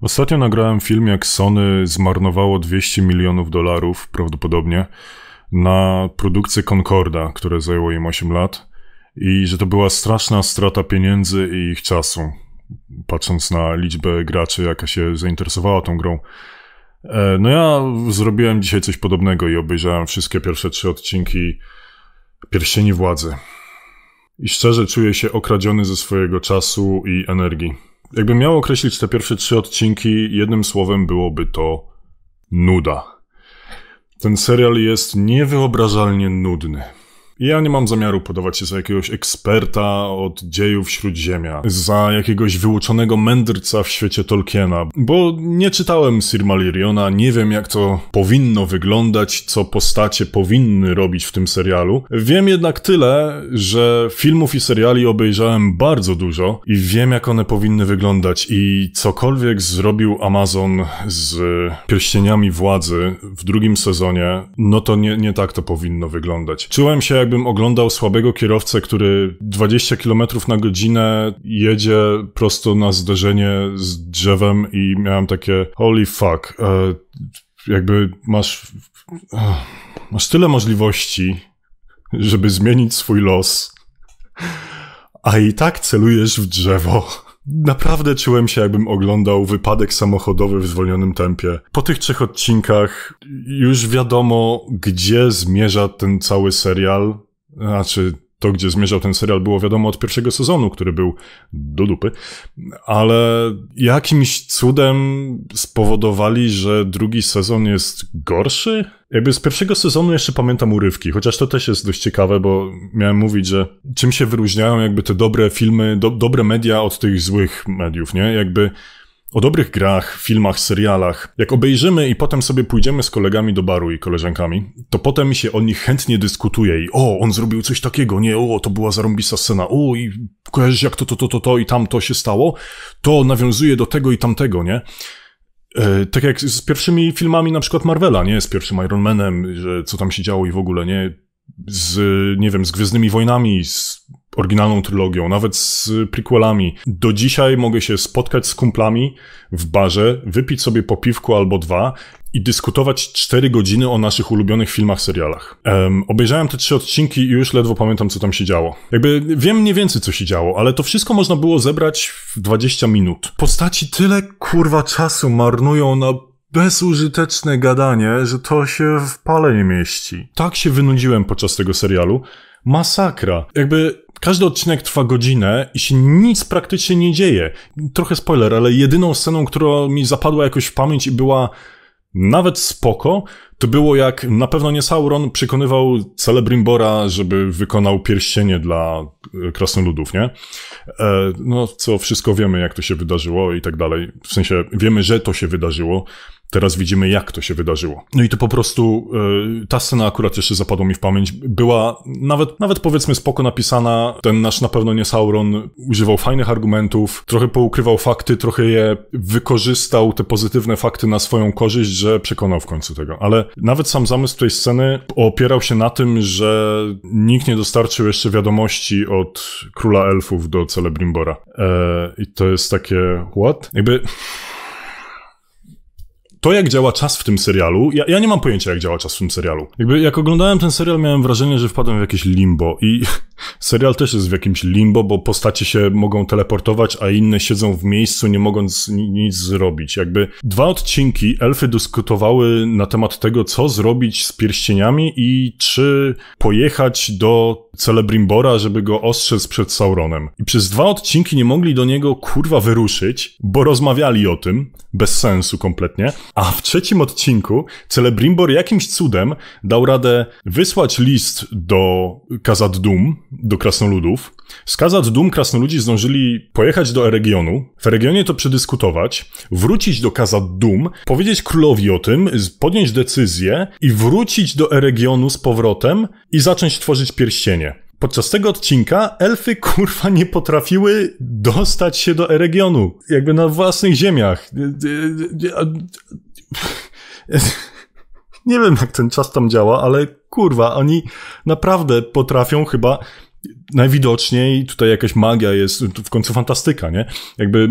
Ostatnio nagrałem film, jak Sony zmarnowało 200 milionów dolarów, prawdopodobnie, na produkcję Concorda, które zajęło im 8 lat, i że to była straszna strata pieniędzy i ich czasu, patrząc na liczbę graczy, jaka się zainteresowała tą grą. E, no ja zrobiłem dzisiaj coś podobnego i obejrzałem wszystkie pierwsze trzy odcinki Pierścieni Władzy. I szczerze czuję się okradziony ze swojego czasu i energii jakbym miał określić te pierwsze trzy odcinki, jednym słowem byłoby to nuda. Ten serial jest niewyobrażalnie nudny. Ja nie mam zamiaru podawać się za jakiegoś eksperta od dziejów śródziemia, za jakiegoś wyuczonego mędrca w świecie Tolkiena, bo nie czytałem Sir Maliriona, nie wiem jak to powinno wyglądać, co postacie powinny robić w tym serialu. Wiem jednak tyle, że filmów i seriali obejrzałem bardzo dużo i wiem jak one powinny wyglądać i cokolwiek zrobił Amazon z pierścieniami władzy w drugim sezonie, no to nie, nie tak to powinno wyglądać. Czułem się jak jakbym oglądał słabego kierowcę, który 20 km na godzinę jedzie prosto na zderzenie z drzewem i miałem takie holy fuck, e, jakby masz, e, masz tyle możliwości, żeby zmienić swój los, a i tak celujesz w drzewo. Naprawdę czułem się, jakbym oglądał wypadek samochodowy w zwolnionym tempie. Po tych trzech odcinkach już wiadomo, gdzie zmierza ten cały serial. Znaczy, to, gdzie zmierzał ten serial, było wiadomo od pierwszego sezonu, który był do dupy, ale jakimś cudem spowodowali, że drugi sezon jest gorszy? Jakby z pierwszego sezonu jeszcze pamiętam urywki, chociaż to też jest dość ciekawe, bo miałem mówić, że czym się wyróżniają jakby te dobre filmy, do, dobre media od tych złych mediów, nie? Jakby o dobrych grach, filmach, serialach. Jak obejrzymy i potem sobie pójdziemy z kolegami do baru i koleżankami, to potem się o nich chętnie dyskutuje i o, on zrobił coś takiego, nie, o, to była zarąbista scena, o, i kojarzysz jak to, to, to, to, to i tam to się stało, to nawiązuje do tego i tamtego, nie? E, tak jak z pierwszymi filmami na przykład Marvela, nie? Z pierwszym Iron Manem, że co tam się działo i w ogóle, nie? Z, nie wiem, z Gwiezdnymi Wojnami, z oryginalną trylogią, nawet z prequelami. Do dzisiaj mogę się spotkać z kumplami w barze, wypić sobie po piwku albo dwa i dyskutować 4 godziny o naszych ulubionych filmach, serialach. Um, obejrzałem te trzy odcinki i już ledwo pamiętam, co tam się działo. Jakby wiem mniej więcej, co się działo, ale to wszystko można było zebrać w 20 minut. Postaci tyle kurwa czasu marnują na bezużyteczne gadanie, że to się w pale nie mieści. Tak się wynudziłem podczas tego serialu, masakra. Jakby każdy odcinek trwa godzinę i się nic praktycznie nie dzieje. Trochę spoiler, ale jedyną sceną, która mi zapadła jakoś w pamięć i była nawet spoko, to było jak na pewno nie Sauron przekonywał Celebrimbora, żeby wykonał pierścienie dla e, krasnoludów, nie? E, no, co wszystko wiemy, jak to się wydarzyło i tak dalej. W sensie, wiemy, że to się wydarzyło. Teraz widzimy, jak to się wydarzyło. No i to po prostu yy, ta scena akurat jeszcze zapadła mi w pamięć. Była nawet, nawet powiedzmy spoko napisana. Ten nasz na pewno nie Sauron używał fajnych argumentów, trochę poukrywał fakty, trochę je wykorzystał, te pozytywne fakty na swoją korzyść, że przekonał w końcu tego. Ale nawet sam zamysł tej sceny opierał się na tym, że nikt nie dostarczył jeszcze wiadomości od króla elfów do Celebrimbora. Eee, I to jest takie, what? Jakby to, jak działa czas w tym serialu, ja, ja nie mam pojęcia, jak działa czas w tym serialu. Jakby, jak oglądałem ten serial, miałem wrażenie, że wpadłem w jakieś limbo i serial też jest w jakimś limbo, bo postacie się mogą teleportować, a inne siedzą w miejscu, nie mogąc nic zrobić. Jakby dwa odcinki elfy dyskutowały na temat tego, co zrobić z pierścieniami i czy pojechać do Celebrimbora, żeby go ostrzec przed Sauronem. I przez dwa odcinki nie mogli do niego kurwa wyruszyć, bo rozmawiali o tym, bez sensu kompletnie. A w trzecim odcinku Celebrimbor jakimś cudem dał radę wysłać list do Kazad Dum, do krasnoludów. Z Kazad Dum krasnoludzi zdążyli pojechać do Eregionu, w regionie to przedyskutować, wrócić do Kazad Dum, powiedzieć królowi o tym, podjąć decyzję i wrócić do Eregionu z powrotem i zacząć tworzyć pierścienie. Podczas tego odcinka elfy kurwa nie potrafiły dostać się do regionu, jakby na własnych ziemiach. Nie wiem, jak ten czas tam działa, ale kurwa, oni naprawdę potrafią chyba najwidoczniej, tutaj jakaś magia jest, w końcu fantastyka, nie? Jakby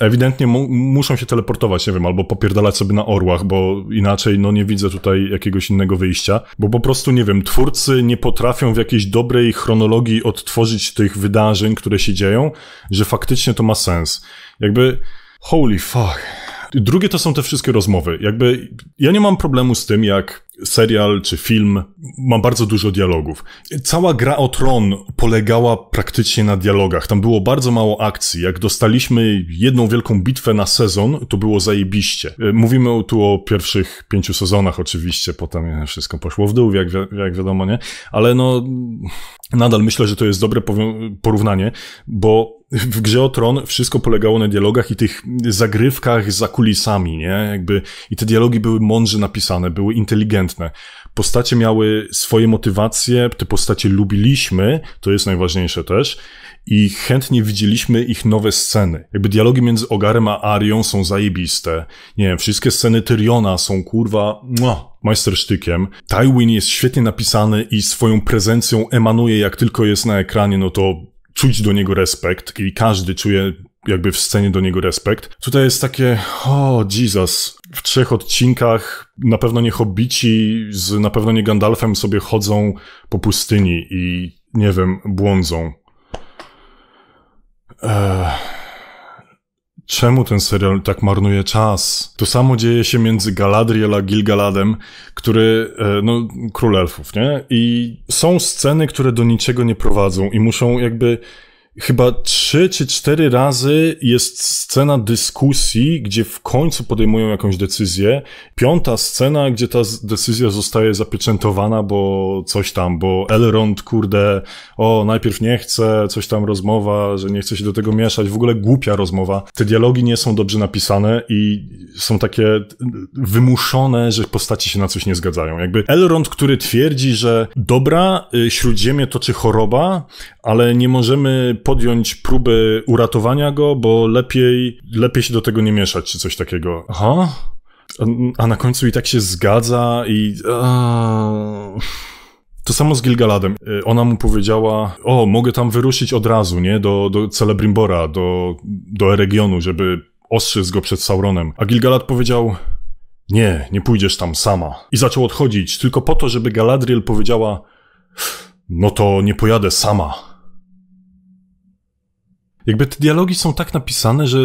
ewidentnie mu muszą się teleportować, nie wiem, albo popierdalać sobie na orłach, bo inaczej no nie widzę tutaj jakiegoś innego wyjścia, bo po prostu, nie wiem, twórcy nie potrafią w jakiejś dobrej chronologii odtworzyć tych wydarzeń, które się dzieją, że faktycznie to ma sens. Jakby, holy fuck, Drugie to są te wszystkie rozmowy. Jakby ja nie mam problemu z tym, jak serial czy film ma bardzo dużo dialogów. Cała gra o tron polegała praktycznie na dialogach. Tam było bardzo mało akcji. Jak dostaliśmy jedną wielką bitwę na sezon, to było zajebiście. E, mówimy tu o pierwszych pięciu sezonach oczywiście, potem wszystko poszło w dół, jak, wi jak wiadomo, nie? Ale no, nadal myślę, że to jest dobre porównanie, bo w grze o Tron wszystko polegało na dialogach i tych zagrywkach za kulisami, nie? Jakby, I te dialogi były mądrze napisane, były inteligentne. Postacie miały swoje motywacje, te postacie lubiliśmy, to jest najważniejsze też, i chętnie widzieliśmy ich nowe sceny. Jakby dialogi między Ogarem a Arią są zajebiste. Nie wiem, wszystkie sceny Tyriona są kurwa... Mua majstersztykiem. Tywin jest świetnie napisany i swoją prezencją emanuje, jak tylko jest na ekranie, no to czuć do niego respekt i każdy czuje jakby w scenie do niego respekt. Tutaj jest takie, o oh, Jesus, w trzech odcinkach na pewno nie hobici z na pewno nie Gandalfem sobie chodzą po pustyni i nie wiem, błądzą. Eee czemu ten serial tak marnuje czas? To samo dzieje się między Galadriel a Gilgaladem, który, e, no, król elfów, nie? I są sceny, które do niczego nie prowadzą i muszą jakby chyba trzy czy cztery razy jest scena dyskusji, gdzie w końcu podejmują jakąś decyzję. Piąta scena, gdzie ta decyzja zostaje zapieczętowana, bo coś tam, bo Elrond, kurde, o, najpierw nie chce, coś tam rozmowa, że nie chce się do tego mieszać. W ogóle głupia rozmowa. Te dialogi nie są dobrze napisane i są takie wymuszone, że postaci się na coś nie zgadzają. Jakby Elrond, który twierdzi, że dobra, y, Śródziemie toczy choroba, ale nie możemy podjąć próby uratowania go, bo lepiej, lepiej się do tego nie mieszać, czy coś takiego. Aha? A na końcu i tak się zgadza i... To samo z Gilgaladem. E, ona mu powiedziała, o, mogę tam wyruszyć od razu, nie? Do, do Celebrimbora, do, do Eregionu, żeby ostrzec go przed Sauronem. A Gilgalad powiedział, nie, nie pójdziesz tam sama. I zaczął odchodzić, tylko po to, żeby Galadriel powiedziała, no to nie pojadę sama. Jakby te dialogi są tak napisane, że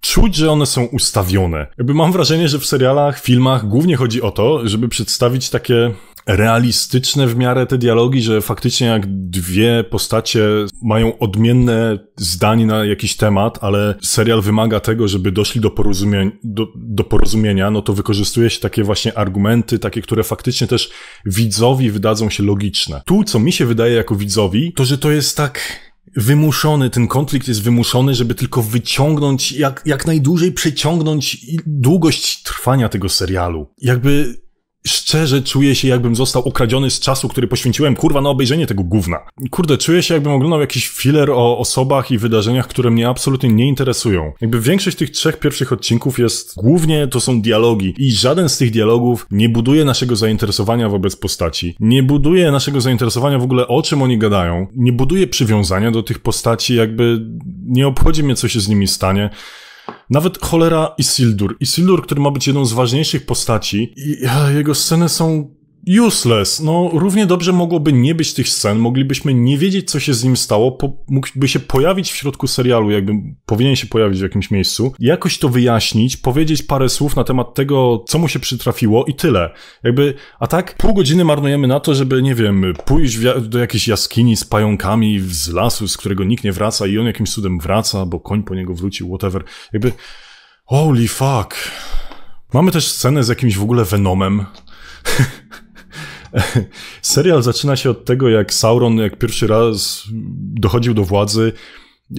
czuć, że one są ustawione. Jakby mam wrażenie, że w serialach, filmach głównie chodzi o to, żeby przedstawić takie realistyczne w miarę te dialogi, że faktycznie jak dwie postacie mają odmienne zdanie na jakiś temat, ale serial wymaga tego, żeby doszli do, porozumie do, do porozumienia, no to wykorzystuje się takie właśnie argumenty, takie, które faktycznie też widzowi wydadzą się logiczne. Tu, co mi się wydaje jako widzowi, to że to jest tak wymuszony, ten konflikt jest wymuszony, żeby tylko wyciągnąć, jak, jak najdłużej przeciągnąć długość trwania tego serialu. Jakby szczerze czuję się, jakbym został okradziony z czasu, który poświęciłem, kurwa, na obejrzenie tego gówna. Kurde, czuję się, jakbym oglądał jakiś filler o osobach i wydarzeniach, które mnie absolutnie nie interesują. Jakby większość tych trzech pierwszych odcinków jest, głównie to są dialogi i żaden z tych dialogów nie buduje naszego zainteresowania wobec postaci, nie buduje naszego zainteresowania w ogóle o czym oni gadają, nie buduje przywiązania do tych postaci, jakby nie obchodzi mnie, co się z nimi stanie. Nawet cholera Isildur. Isildur, który ma być jedną z ważniejszych postaci, i jego sceny są useless. No, równie dobrze mogłoby nie być tych scen, moglibyśmy nie wiedzieć, co się z nim stało, po, mógłby się pojawić w środku serialu, jakby powinien się pojawić w jakimś miejscu, jakoś to wyjaśnić, powiedzieć parę słów na temat tego, co mu się przytrafiło i tyle. Jakby, a tak pół godziny marnujemy na to, żeby, nie wiem, pójść do jakiejś jaskini z pająkami z lasu, z którego nikt nie wraca i on jakimś cudem wraca, bo koń po niego wrócił, whatever. Jakby, holy fuck. Mamy też scenę z jakimś w ogóle Venomem. Serial zaczyna się od tego, jak Sauron, jak pierwszy raz dochodził do władzy,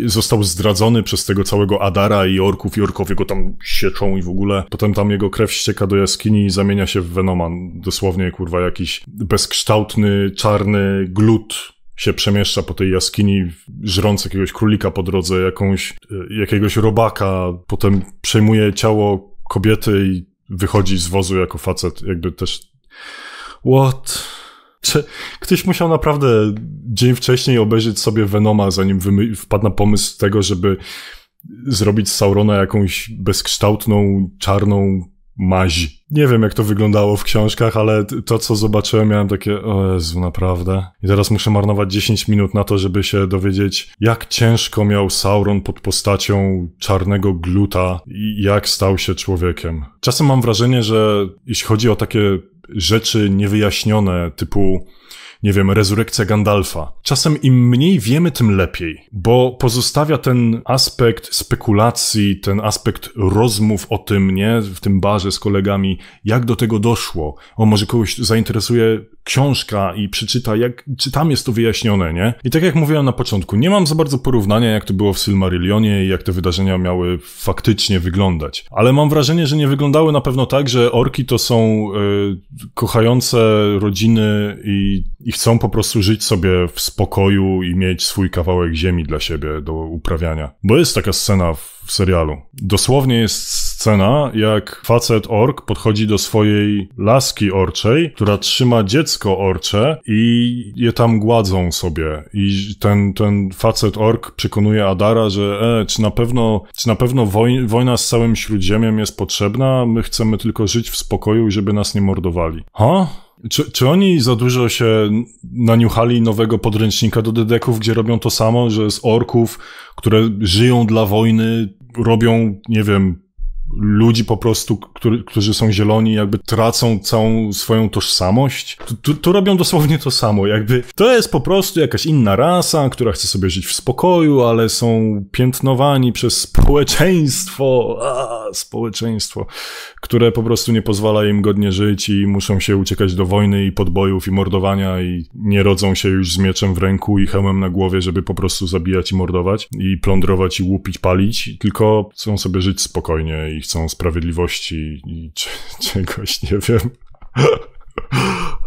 został zdradzony przez tego całego Adara i orków, i orkowie go tam sieczą i w ogóle. Potem tam jego krew ścieka do jaskini i zamienia się w Venoman. Dosłownie, kurwa, jakiś bezkształtny, czarny glut się przemieszcza po tej jaskini, żrąc jakiegoś królika po drodze, jakąś, e, jakiegoś robaka, potem przejmuje ciało kobiety i wychodzi z wozu jako facet. Jakby też what? Czy ktoś musiał naprawdę dzień wcześniej obejrzeć sobie Venoma, zanim wpadł na pomysł tego, żeby zrobić z Saurona jakąś bezkształtną, czarną maź. Nie wiem, jak to wyglądało w książkach, ale to, co zobaczyłem, miałem takie, o Jezu, naprawdę. I teraz muszę marnować 10 minut na to, żeby się dowiedzieć, jak ciężko miał Sauron pod postacią czarnego gluta i jak stał się człowiekiem. Czasem mam wrażenie, że jeśli chodzi o takie rzeczy niewyjaśnione, typu nie wiem, rezurekcja Gandalfa. Czasem im mniej wiemy, tym lepiej, bo pozostawia ten aspekt spekulacji, ten aspekt rozmów o tym, nie, w tym barze z kolegami, jak do tego doszło. O, może kogoś zainteresuje książka i przeczyta, jak, czy tam jest to wyjaśnione, nie? I tak jak mówiłem na początku, nie mam za bardzo porównania, jak to było w Silmarillionie i jak te wydarzenia miały faktycznie wyglądać. Ale mam wrażenie, że nie wyglądały na pewno tak, że orki to są y, kochające rodziny i ich chcą po prostu żyć sobie w spokoju i mieć swój kawałek ziemi dla siebie do uprawiania. Bo jest taka scena w serialu. Dosłownie jest scena, jak facet ork podchodzi do swojej laski orczej, która trzyma dziecko orcze i je tam gładzą sobie. I ten, ten facet ork przekonuje Adara, że e, czy na pewno, czy na pewno woj wojna z całym Śródziemiem jest potrzebna? My chcemy tylko żyć w spokoju, żeby nas nie mordowali. Ha? Czy, czy oni za dużo się naniuchali nowego podręcznika do dedeków, gdzie robią to samo, że z orków, które żyją dla wojny, robią, nie wiem, ludzi po prostu, który, którzy są zieloni, jakby tracą całą swoją tożsamość. Tu, tu, tu, robią dosłownie to samo, jakby to jest po prostu jakaś inna rasa, która chce sobie żyć w spokoju, ale są piętnowani przez społeczeństwo, a, społeczeństwo, które po prostu nie pozwala im godnie żyć i muszą się uciekać do wojny i podbojów i mordowania i nie rodzą się już z mieczem w ręku i hełmem na głowie, żeby po prostu zabijać i mordować i plądrować i łupić, palić, tylko chcą sobie żyć spokojnie i chcą sprawiedliwości i czegoś, nie wiem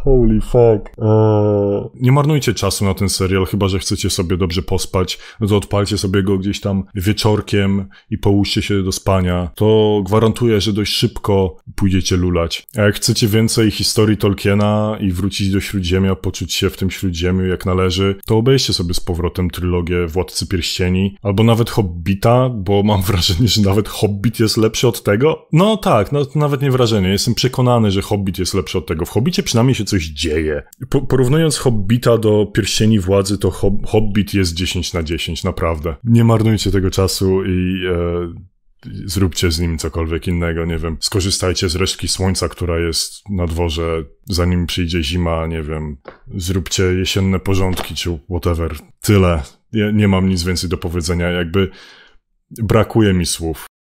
holy fuck. Eee... Nie marnujcie czasu na ten serial, chyba że chcecie sobie dobrze pospać, no to odpalcie sobie go gdzieś tam wieczorkiem i połóżcie się do spania. To gwarantuje, że dość szybko pójdziecie lulać. A jak chcecie więcej historii Tolkiena i wrócić do Śródziemia, poczuć się w tym Śródziemiu jak należy, to obejście sobie z powrotem trylogię Władcy Pierścieni, albo nawet Hobbita, bo mam wrażenie, że nawet Hobbit jest lepszy od tego. No tak, no, nawet nie wrażenie, jestem przekonany, że Hobbit jest lepszy od tego. W Hobbicie przynajmniej się coś coś dzieje. Po, porównując Hobbita do Pierścieni Władzy, to Hob Hobbit jest 10 na 10, naprawdę. Nie marnujcie tego czasu i... E zróbcie z nim cokolwiek innego, nie wiem, skorzystajcie z resztki słońca, która jest na dworze, zanim przyjdzie zima, nie wiem, zróbcie jesienne porządki czy whatever. Tyle. Ja nie mam nic więcej do powiedzenia, jakby brakuje mi słów.